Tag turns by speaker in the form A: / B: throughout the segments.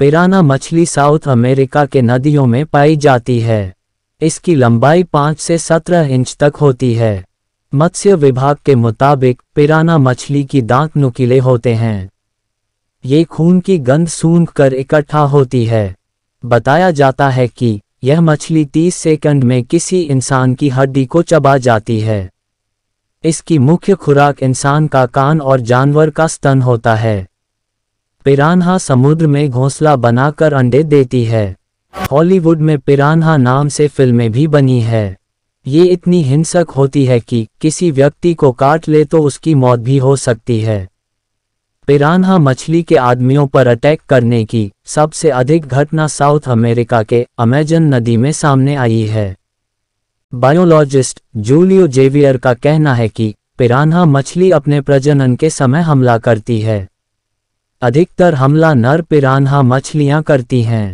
A: पिराना मछली south America के नदियों में पाई जाती है इसकी लंबाई 5 से 17 इंच तक होती है मत्स्य विभाग के मुताबिक पिराना मछली की दांत नुकीले होते हैं ये खून की गंध सूंघ कर इकट्ठा होती है बताया जाता है कि यह मछली 30 सेकंड में किसी इंसान की हड्डी को चबा जाती है इसकी मुख्य खुराक इंसान का कान और जानवर का स्तन होता है पिरान्हा समुद्र में घोंसला बनाकर अंडे देती है हॉलीवुड में पिरान्हा नाम से फिल्में भी बनी है ये इतनी हिंसक होती है कि किसी व्यक्ति को काट ले तो उसकी मौत भी हो सकती है पिरान्हा मछली के आदमियों पर अटैक करने की सबसे अधिक घटना साउथ अमेरिका के अमेजन नदी में सामने आई है बायोलॉजिस्ट जूलियो जेवियर का कहना है कि पिरान्हा मछली अपने प्रजनन के समय हमला करती है अधिकतर हमला नर पिरान्हा मछलियां करती हैं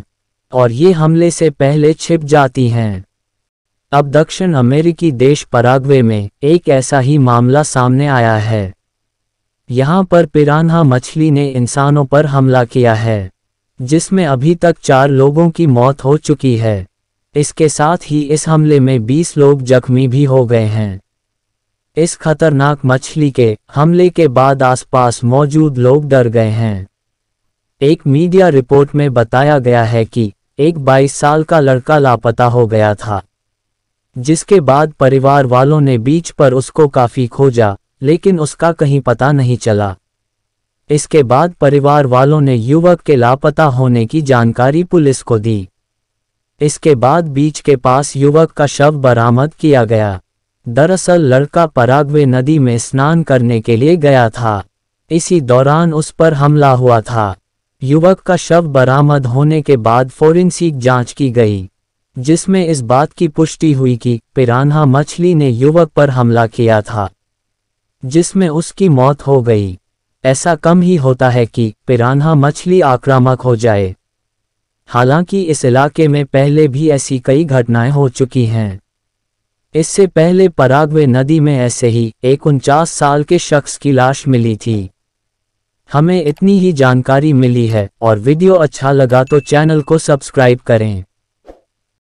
A: और ये हमले से पहले छिप जाती हैं अब दक्षिण अमेरिकी देश पराग्वे में एक ऐसा ही मामला सामने आया है यहाँ पर पिरानहा मछली ने इंसानों पर हमला किया है जिसमें अभी तक चार लोगों की मौत हो चुकी है इसके साथ ही इस हमले में 20 लोग जख्मी भी हो गए हैं इस खतरनाक मछली के हमले के बाद आसपास मौजूद लोग डर गए हैं एक मीडिया रिपोर्ट में बताया गया है कि एक 22 साल का लड़का लापता हो गया था जिसके बाद परिवार वालों ने बीच पर उसको काफी खोजा लेकिन उसका कहीं पता नहीं चला इसके बाद परिवार वालों ने युवक के लापता होने की जानकारी पुलिस को दी इसके बाद बीच के पास युवक का शव बरामद किया गया दरअसल लड़का पराग्वे नदी में स्नान करने के लिए गया था इसी दौरान उस पर हमला हुआ था युवक का शव बरामद होने के बाद फोरेंसिक जांच की गई जिसमें इस बात की पुष्टि हुई कि पिरान्हा मछली ने युवक पर हमला किया था जिसमें उसकी मौत हो गई ऐसा कम ही होता है कि पिरान्हा मछली आक्रामक हो जाए हालांकि इस इलाके में पहले भी ऐसी कई घटनाएं हो चुकी हैं इससे पहले पराग्वे नदी में ऐसे ही एक उनचास साल के शख्स की लाश मिली थी हमें इतनी ही जानकारी मिली है और वीडियो अच्छा लगा तो चैनल को सब्सक्राइब करें